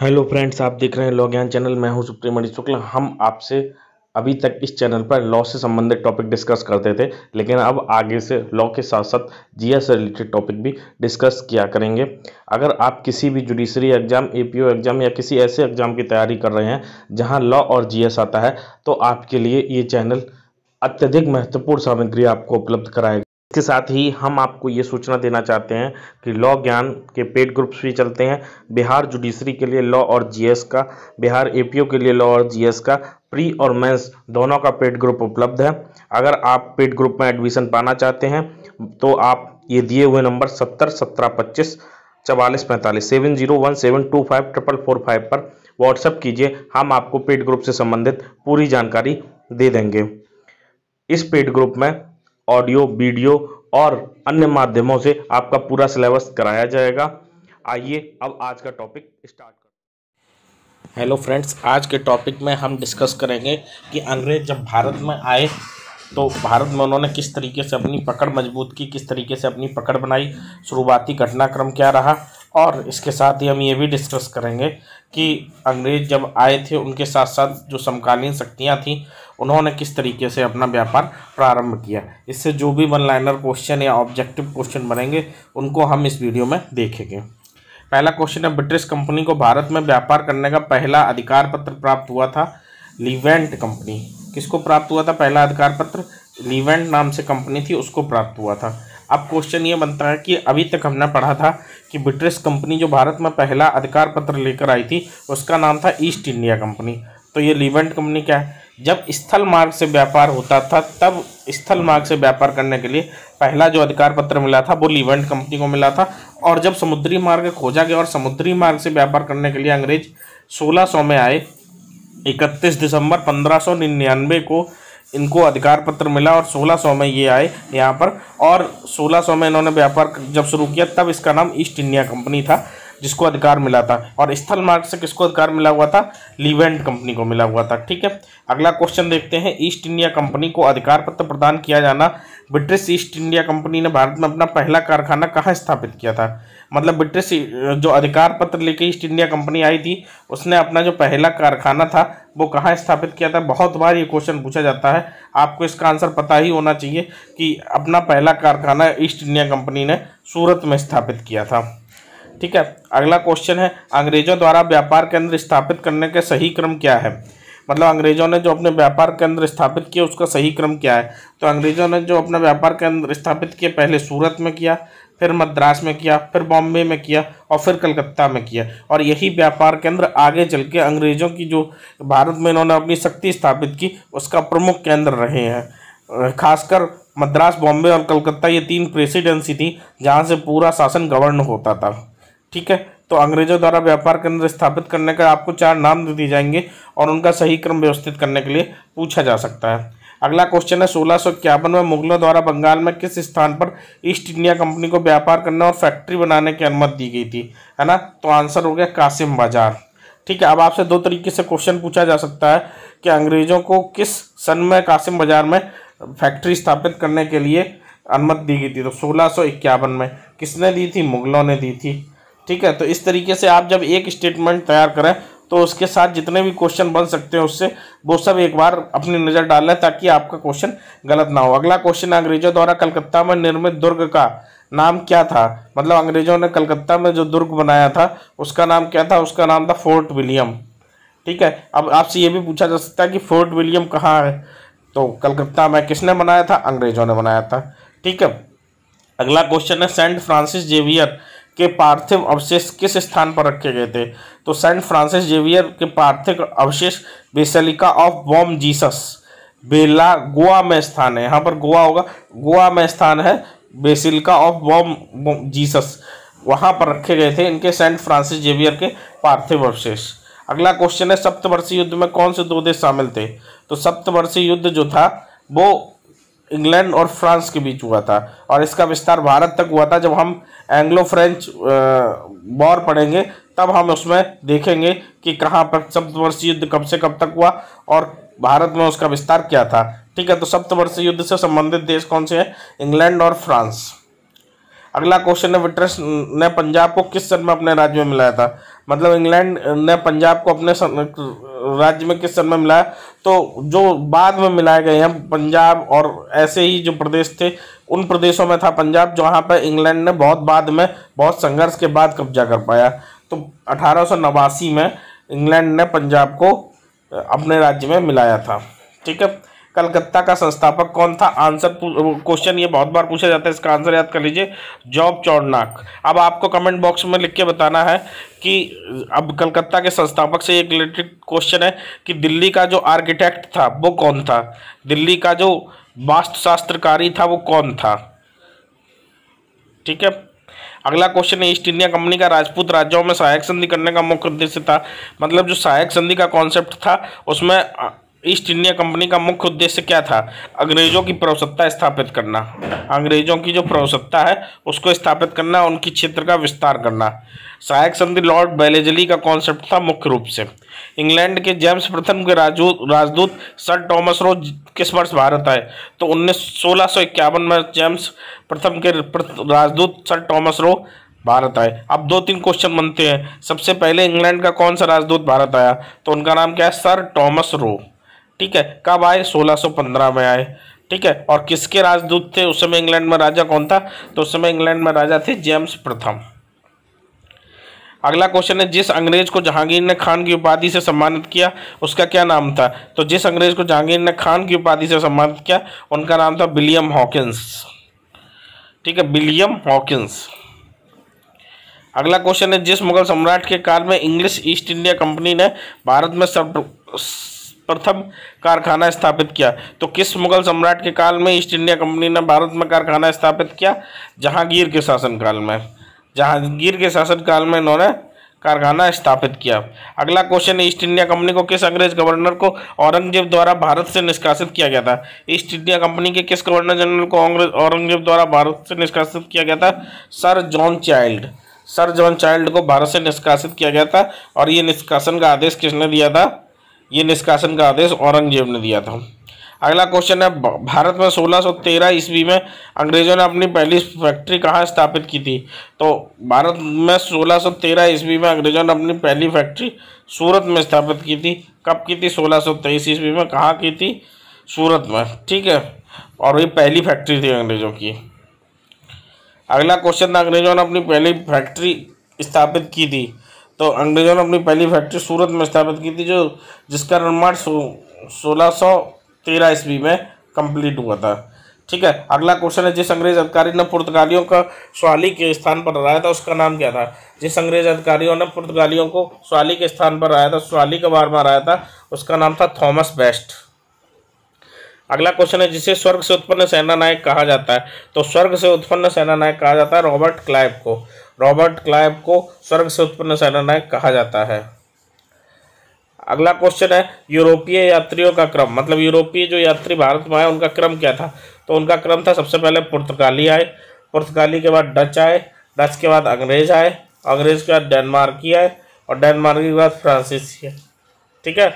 hello friends आप देख रहे हैं लॉ ज्ञान चैनल मैं हूं सुप्रीम मणि शुक्ला हम आपसे अभी तक इस चैनल पर लॉ से संबंधित टॉपिक डिस्कस करते थे लेकिन अब आगे से लॉ के साथ साथ जीएस से रिलेटेड टॉपिक भी डिस्कस किया करेंगे अगर आप किसी भी जुडिशरी एग्जाम एपीओ एग्जाम या किसी ऐसे एग्जाम की तैयारी कर रहे हैं जहाँ लॉ और जी आता है तो आपके लिए ये चैनल अत्यधिक महत्वपूर्ण सामग्री आपको उपलब्ध कराएगा के साथ ही हम आपको ये सूचना देना चाहते हैं कि लॉ ज्ञान के पेड ग्रुप्स भी चलते हैं बिहार जुडिशरी के लिए लॉ और जीएस का बिहार एपीओ के लिए लॉ और जीएस का प्री और मेंस दोनों का पेड ग्रुप उपलब्ध है अगर आप पेड ग्रुप में एडमिशन पाना चाहते हैं तो आप ये दिए हुए नंबर सत्तर सत्रह पच्चीस चवालीस पैंतालीस seven zero one seven two five triple four five पर व्हाट्सअप कीजिए हम आपको पेड ग्रुप से संबंधित पूरी जानकारी दे देंगे इस पेड ग्रुप में ऑडियो वीडियो और अन्य माध्यमों से आपका पूरा सिलेबस कराया जाएगा आइए अब आज का टॉपिक स्टार्ट कर हेलो फ्रेंड्स आज के टॉपिक में हम डिस्कस करेंगे कि अंग्रेज जब भारत में आए तो भारत में उन्होंने किस तरीके से अपनी पकड़ मजबूत की किस तरीके से अपनी पकड़ बनाई शुरुआती घटनाक्रम क्या रहा और इसके साथ ही हम ये भी डिस्कस करेंगे कि अंग्रेज जब आए थे उनके साथ साथ जो समकालीन शक्तियाँ थीं उन्होंने किस तरीके से अपना व्यापार प्रारंभ किया इससे जो भी वन लाइनर क्वेश्चन या ऑब्जेक्टिव क्वेश्चन बनेंगे उनको हम इस वीडियो में देखेंगे पहला क्वेश्चन है ब्रिटिश कंपनी को भारत में व्यापार करने का पहला अधिकार पत्र प्राप्त हुआ था लिवेंट कंपनी किसको प्राप्त हुआ था पहला अधिकार पत्र लिवेंट नाम से कंपनी थी उसको प्राप्त हुआ था अब क्वेश्चन ये बनता है कि अभी तक हमने पढ़ा था कि ब्रिटिश कंपनी जो भारत में पहला अधिकार पत्र लेकर आई थी उसका नाम था ईस्ट इंडिया कंपनी तो ये लिवेंट कंपनी क्या है जब स्थल मार्ग से व्यापार होता था तब स्थल मार्ग से व्यापार करने के लिए पहला जो अधिकार पत्र मिला था वो लिवेंट कंपनी को मिला था और जब समुद्री मार्ग खोजा गया और समुद्री मार्ग से व्यापार करने के लिए अंग्रेज सोलह में आए इकतीस दिसंबर पंद्रह को इनको अधिकार पत्र मिला और 1600 में ये आए यहाँ पर और 1600 में इन्होंने व्यापार जब शुरू किया तब इसका नाम ईस्ट इंडिया कंपनी था जिसको अधिकार मिला था और स्थल मार्ग से किसको अधिकार मिला हुआ था लीवेंट कंपनी को मिला हुआ था ठीक है अगला क्वेश्चन देखते हैं ईस्ट इंडिया कंपनी को अधिकार पत्र प्रदान किया जाना ब्रिटिश ईस्ट इंडिया कंपनी ने भारत में अपना पहला कारखाना कहाँ स्थापित किया था मतलब ब्रिटिश जो अधिकार पत्र लेके ईस्ट इंडिया कंपनी आई थी उसने अपना जो पहला कारखाना था वो कहाँ स्थापित किया था बहुत बार ये क्वेश्चन पूछा जाता है आपको इसका आंसर पता ही होना चाहिए कि अपना पहला कारखाना ईस्ट इंडिया कंपनी ने सूरत में स्थापित किया था ठीक है अगला क्वेश्चन है अंग्रेजों द्वारा व्यापार केंद्र स्थापित करने के सही क्रम क्या है मतलब अंग्रेजों ने जो अपने व्यापार केंद्र स्थापित किए उसका सही क्रम क्या है तो अंग्रेजों ने जो अपना व्यापार केंद्र स्थापित किए पहले सूरत में किया फिर मद्रास में किया फिर बॉम्बे में किया और फिर कलकत्ता में किया और यही व्यापार केंद्र आगे चल के अंग्रेज़ों की जो भारत में इन्होंने अपनी शक्ति स्थापित की उसका प्रमुख केंद्र रहे हैं खासकर मद्रास बॉम्बे और कलकत्ता ये तीन प्रेसिडेंसी थी जहाँ से पूरा शासन गवर्न होता था ठीक है तो अंग्रेजों द्वारा व्यापार केंद्र स्थापित करने का आपको चार नाम दे दिए जाएंगे और उनका सही क्रम व्यवस्थित करने के लिए पूछा जा सकता है अगला क्वेश्चन है सोलह सौ इक्यावन में मुगलों द्वारा बंगाल में किस स्थान पर ईस्ट इंडिया कंपनी को व्यापार करने और फैक्ट्री बनाने की अनुमति दी गई थी है ना तो आंसर हो गया कासिम बाजार ठीक है अब आपसे दो तरीके से क्वेश्चन पूछा जा सकता है कि अंग्रेजों को किस सन में कासिम बाजार में फैक्ट्री स्थापित करने के लिए अनुमति दी गई थी तो सोलह में किसने दी थी मुगलों ने दी थी ठीक है तो इस तरीके से आप जब एक स्टेटमेंट तैयार करें तो उसके साथ जितने भी क्वेश्चन बन सकते हैं उससे वो सब एक बार अपनी नज़र डालना है ताकि आपका क्वेश्चन गलत ना हो अगला क्वेश्चन अंग्रेजों द्वारा कलकत्ता में निर्मित दुर्ग का नाम क्या था मतलब अंग्रेजों ने कलकत्ता में जो दुर्ग बनाया था उसका नाम क्या था उसका नाम था फोर्ट विलियम ठीक है अब आपसे ये भी पूछा जा सकता है कि फोर्ट विलियम कहाँ है तो कलकत्ता में किसने बनाया था अंग्रेजों ने बनाया था ठीक है अगला क्वेश्चन है सेंट फ्रांसिस जेवियर के पार्थिव अवशेष किस स्थान पर रखे गए थे तो सेंट फ्रांसिस जेवियर के पार्थिव अवशेष Basilica of Bom Jesus Velha Goa में स्थान है यहाँ पर गोवा होगा गोवा में स्थान है बेसिलिका ऑफ बॉम जीसस वहाँ पर रखे गए थे इनके सेंट फ्रांसिस जेवियर के पार्थिव अवशेष अगला क्वेश्चन है सप्तवर्षीय युद्ध में कौन से दो देश शामिल थे तो सप्तवर्षीय युद्ध जो था वो इंग्लैंड और फ्रांस के बीच हुआ था और इसका विस्तार भारत तक हुआ था जब हम एंग्लो फ्रेंच वॉर पढ़ेंगे तब हम उसमें देखेंगे कि कहाँ पर सप्तवर्षीय युद्ध कब से कब तक हुआ और भारत में उसका विस्तार क्या था ठीक है तो सप्तवर्षीय युद्ध से संबंधित देश कौन से हैं इंग्लैंड और फ्रांस अगला क्वेश्चन है विट्रस ने पंजाब को किस सन में अपने राज्य में मिलाया था मतलब इंग्लैंड ने पंजाब को अपने राज्य में किस सन में मिलाया तो जो बाद में मिलाए गए हैं पंजाब और ऐसे ही जो प्रदेश थे उन प्रदेशों में था पंजाब जहाँ पर इंग्लैंड ने बहुत बाद में बहुत संघर्ष के बाद कब्जा कर पाया तो अठारह में इंग्लैंड ने पंजाब को अपने राज्य में मिलाया था ठीक है कलकत्ता का संस्थापक कौन था आंसर क्वेश्चन ये बहुत बार पूछा जाता है इसका आंसर याद कर लीजिए जॉब चौड़नाक अब आपको कमेंट बॉक्स में लिख के बताना है कि अब कलकत्ता के संस्थापक से एक रिलेटेड क्वेश्चन है कि दिल्ली का जो आर्किटेक्ट था वो कौन था दिल्ली का जो वास्तुशास्त्रकारी था वो कौन था ठीक है अगला क्वेश्चन है ईस्ट इंडिया कंपनी का राजपूत राज्यों में सहायक संधि करने का मुख्य उद्देश्य था मतलब जो सहायक संधि का कॉन्सेप्ट था उसमें ईस्ट इंडिया कंपनी का मुख्य उद्देश्य क्या था अंग्रेजों की प्रवसत्ता स्थापित करना अंग्रेजों की जो प्रवसत्ता है उसको स्थापित करना उनकी क्षेत्र का विस्तार करना सहायक संधि लॉर्ड बेलेजली का कॉन्सेप्ट था मुख्य रूप से इंग्लैंड के जेम्स प्रथम के राजदूत सर टॉमस रो किस वर्ष भारत आए तो उन्नीस सोलह में जेम्स प्रथम के राजदूत सर टॉमस रो भारत आए अब दो तीन क्वेश्चन बनते हैं सबसे पहले इंग्लैंड का कौन सा राजदूत भारत आया तो उनका नाम क्या है सर टॉमस रो ठीक है कब आए 1615 में आए ठीक है और किसके राजदूत थे उस समय इंग्लैंड में राजा कौन था तो उस समय इंग्लैंड में राजा थे जेम्स प्रथम अगला क्वेश्चन है जिस अंग्रेज को जहांगीर ने खान की उपाधि से सम्मानित किया उसका क्या नाम था तो जिस अंग्रेज को जहांगीर ने खान की उपाधि से सम्मानित किया उनका नाम था विलियम हॉकिंस ठीक है विलियम हॉकिंस अगला क्वेश्चन है जिस मुगल सम्राट के काल में इंग्लिश ईस्ट इंडिया कंपनी ने भारत में सब प्रथम कारखाना स्थापित किया तो किस मुगल सम्राट के काल में ईस्ट इंडिया कंपनी ने भारत में कारखाना स्थापित किया जहांगीर के शासनकाल में जहांगीर के शासनकाल में इन्होंने कारखाना स्थापित किया अगला क्वेश्चन ईस्ट इंडिया कंपनी को किस अंग्रेज गवर्नर को औरंगजेब द्वारा भारत से निष्कासित किया गया था ईस्ट इंडिया कंपनी के किस गवर्नर जनरल को औरंगजेब द्वारा भारत से निष्कासित किया गया था sir John Child sir John Child को भारत से निष्कासित किया गया था और ये निष्कासन का आदेश किसने दिया था ये निष्कासन का आदेश औरंगजेब ने दिया था अगला क्वेश्चन है भारत में 1613 ईस्वी में अंग्रेज़ों ने अपनी पहली फैक्ट्री कहाँ स्थापित की थी तो भारत में 1613 ईस्वी में अंग्रेज़ों ने अपनी पहली फैक्ट्री सूरत में स्थापित की थी कब की थी 1623 ईस्वी में कहाँ की थी सूरत में ठीक है और ये पहली फैक्ट्री थी अंग्रेज़ों की अगला क्वेश्चन था अंग्रेज़ों ने अपनी पहली फैक्ट्री स्थापित की थी तो अंग्रेजों ने अपनी पहली फैक्ट्री सूरत में स्थापित की थी जो जिसका निर्माण सोलह सौ तेरह ईस्वी में कंप्लीट हुआ था ठीक है अगला क्वेश्चन है जिस अंग्रेज अधिकारी ने पुर्तगालियों का स्वाली के स्थान पर हराया था उसका नाम क्या था जिस अंग्रेज अधिकारियों ने पुर्तगालियों को स्वाली के स्थान पर हराया था स्वाली का बार बार आया था उसका नाम था थॉमस बेस्ट अगला क्वेश्चन है जिसे स्वर्ग से उत्पन्न सेना नायक कहा जाता है तो स्वर्ग से उत्पन्न सेना नायक कहा जाता है रॉबर्ट क्लाइव को रॉबर्ट क्लाइव को स्वर्ग से उत्पन्न सेनानायक कहा जाता है अगला क्वेश्चन है यूरोपीय यात्रियों का क्रम मतलब यूरोपीय जो यात्री भारत में आए उनका क्रम क्या था तो उनका क्रम था सबसे पहले पुर्तगाली आए पुर्तगाली के बाद डच आए डच के बाद अंग्रेज आए अंग्रेज के बाद डेनमार्की आए और डेनमार्क के बाद फ्रांसीसी आए ठीक है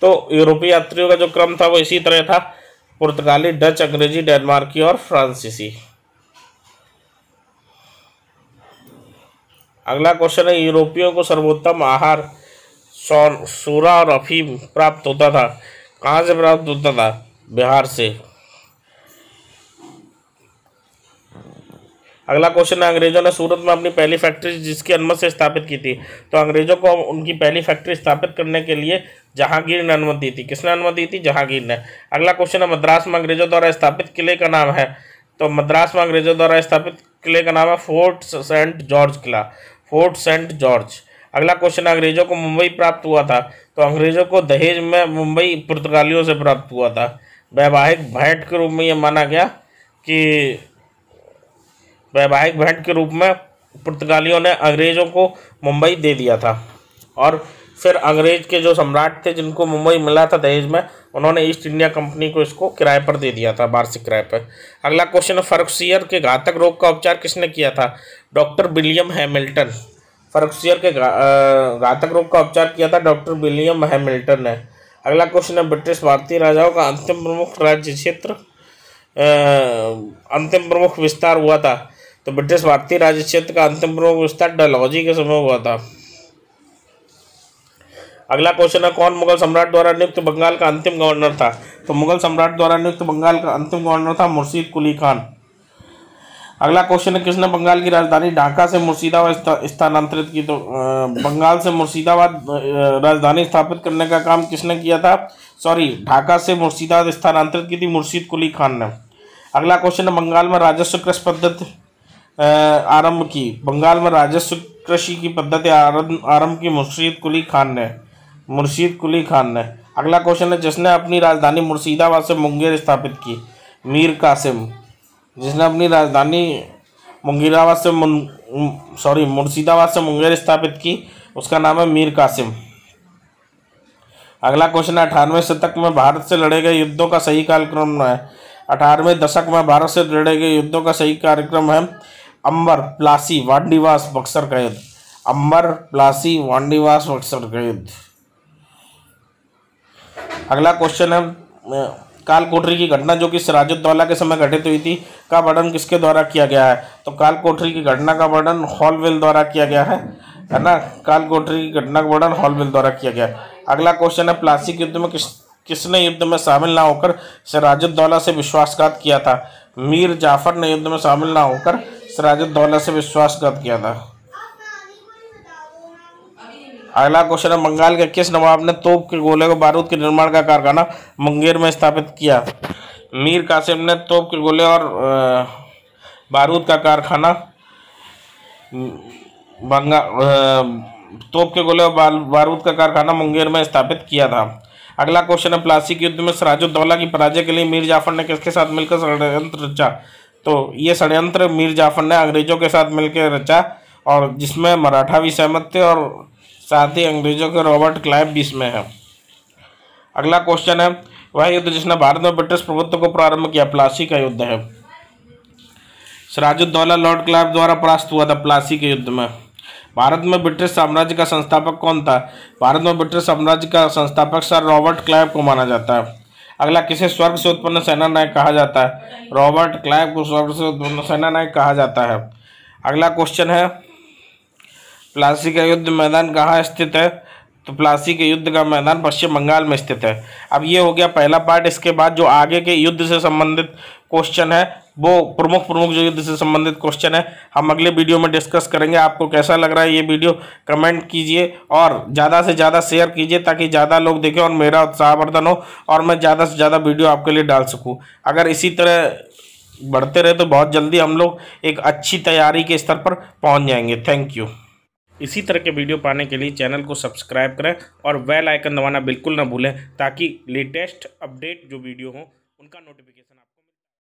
तो यूरोपीय यात्रियों का जो क्रम था वो इसी तरह था पुर्तगाली डच अंग्रेजी डेनमार्की और फ्रांसीसी अगला क्वेश्चन है यूरोपियों को सर्वोत्तम आहार सूरा और अफीम प्राप्त होता था कहाँ से प्राप्त होता था बिहार से अगला क्वेश्चन है अंग्रेजों ने सूरत में अपनी पहली फैक्ट्री जिसकी अनुमति से स्थापित की थी तो अंग्रेजों को उनकी पहली फैक्ट्री स्थापित करने के लिए जहांगीर ने अनुमति दी थी किसने अनुमति दी थी जहांगीर ने अगला क्वेश्चन है मद्रास में अंग्रेजों द्वारा स्थापित किले का नाम है तो मद्रास में अंग्रेजों द्वारा स्थापित किले का नाम है फोर्ट सेंट जॉर्ज किला फोर्ट सेंट जॉर्ज अगला क्वेश्चन अंग्रेजों को मुंबई प्राप्त हुआ था तो अंग्रेजों को दहेज में मुंबई पुर्तगालियों से प्राप्त हुआ था वैवाहिक भेंट के रूप में यह माना गया कि वैवाहिक भेंट के रूप में पुर्तगालियों ने अंग्रेज़ों को मुंबई दे दिया था और फिर अंग्रेज के जो सम्राट थे जिनको मुंबई मिला था दहेज में उन्होंने ईस्ट इंडिया कंपनी को इसको किराए पर दे दिया था वार्षिक किराए पर अगला क्वेश्चन है फर्कसियर के घातक रोग का उपचार किसने किया था डॉक्टर विलियम हैमिल्टन फर्कशियर के घातक रोग का उपचार किया था डॉक्टर विलियम हैमिल्टन ने अगला क्वेश्चन है ब्रिटिश भारतीय राजाओं का अंतिम प्रमुख राज्य क्षेत्र अंतिम प्रमुख विस्तार हुआ था तो ब्रिटिश भारतीय राज्य क्षेत्र का अंतिम प्रमुख विस्तार डलहौजी के समय हुआ था अगला क्वेश्चन है कौन मुगल सम्राट द्वारा नियुक्त बंगाल का अंतिम गवर्नर था तो मुगल सम्राट द्वारा नियुक्त बंगाल का अंतिम गवर्नर था मुर्शीद कुली खान अगला क्वेश्चन है किसने बंगाल की राजधानी ढाका से मुर्शिदाबाद स्थानांतरित की तो बंगाल से मुर्शिदाबाद राजधानी स्थापित करने का काम किसने किया था सॉरी ढाका से मुर्शिदाबाद स्थानांतरित की थी मुर्शीद कुली खान ने अगला क्वेश्चन है बंगाल में राजस्व कृषि पद्धति आरंभ की बंगाल में राजस्व कृषि की पद्धति आरंभ की मुर्शीद कुली खान ने मुर्शीद कुली खान ने अगला क्वेश्चन है जिसने अपनी राजधानी मुर्शिदाबाद से मुंगेर स्थापित की मीर कासिम जिसने अपनी राजधानी मुंगेराबाद से मुन सॉरी मुर्शिदाबाद से मुंगेर स्थापित की उसका नाम है मीर कासिम अगला क्वेश्चन है अठारहवें शतक में भारत से लड़े गए युद्धों का सही कार्यक्रम है अठारहवें दशक में भारत से लड़े गए युद्धों का सही कार्यक्रम है अंबर प्लासी वांडीवास बक्सर का युद्ध अंबर प्लासी वांडीवास बक्सर का युद्ध अगला क्वेश्चन है काल कोठरी की घटना जो कि सराजुद्दौला के समय घटित हुई थी का वर्णन किसके द्वारा किया गया है तो काल कोठरी की घटना का वर्णन हॉलवेल द्वारा किया गया है है ना काल कोठरी की घटना का वर्णन हॉलवेल द्वारा किया गया है अगला क्वेश्चन है प्लासिक युद्ध में किस किसने युद्ध में शामिल ना होकर सिराजुद्दौला से विश्वासघात किया था मीर जाफर ने युद्ध में शामिल ना होकर सराजुद्दौला से विश्वासघात किया था अगला क्वेश्चन है बंगाल के किस नवाब ने तोप के गोले को बारूद के निर्माण का कारखाना मुंगेर में स्थापित किया मीर कासिम ने तोप के गोले और बारूद का कारखाना बंगा तोप के गोले और बारूद का कारखाना मुंगेर में स्थापित किया था अगला क्वेश्चन है प्लासी के युद्ध में सराजुद्दौला की पराजय के लिए मीर जाफर ने किसके साथ मिलकर षडयंत्र रचा तो ये षडयंत्र मीर जाफर ने अंग्रेजों के साथ मिलकर रचा और जिसमें मराठा भी सहमत थे और साथ ही अंग्रेजों के रॉबर्ट क्लाइव बीस में है अगला क्वेश्चन है वह युद्ध जिसने भारत में ब्रिटिश प्रभुत्व को प्रारंभ किया प्लासी का युद्ध है सराजुद्दौला लॉर्ड क्लाइव द्वारा परास्त हुआ था प्लासी के युद्ध में भारत में ब्रिटिश साम्राज्य का संस्थापक कौन था भारत में ब्रिटिश साम्राज्य का संस्थापक सर रॉबर्ट क्लाइव को माना जाता है अगला किसे स्वर्ग से उत्पन्न सेना नायक कहा जाता है रॉबर्ट क्लाइव को स्वर्ग से उत्पन्न सेना नायक कहा जाता है अगला क्वेश्चन है प्लासी का युद्ध मैदान कहाँ स्थित है तो प्लासी के युद्ध का मैदान पश्चिम बंगाल में स्थित है अब ये हो गया पहला पार्ट इसके बाद जो आगे के युद्ध से संबंधित क्वेश्चन है वो प्रमुख प्रमुख जो युद्ध से संबंधित क्वेश्चन है हम अगले वीडियो में डिस्कस करेंगे आपको कैसा लग रहा है ये वीडियो कमेंट कीजिए और ज़्यादा से ज़्यादा शेयर कीजिए ताकि ज़्यादा लोग देखें और मेरा उत्साहवर्धन हो और मैं ज़्यादा से ज़्यादा वीडियो आपके लिए डाल सकूँ अगर इसी तरह बढ़ते रहे तो बहुत जल्दी हम लोग एक अच्छी तैयारी के स्तर पर पहुँच जाएंगे थैंक यू इसी तरह के वीडियो पाने के लिए चैनल को सब्सक्राइब करें और वेल आइकन दबाना बिल्कुल ना भूलें ताकि लेटेस्ट अपडेट जो वीडियो हो उनका नोटिफिकेशन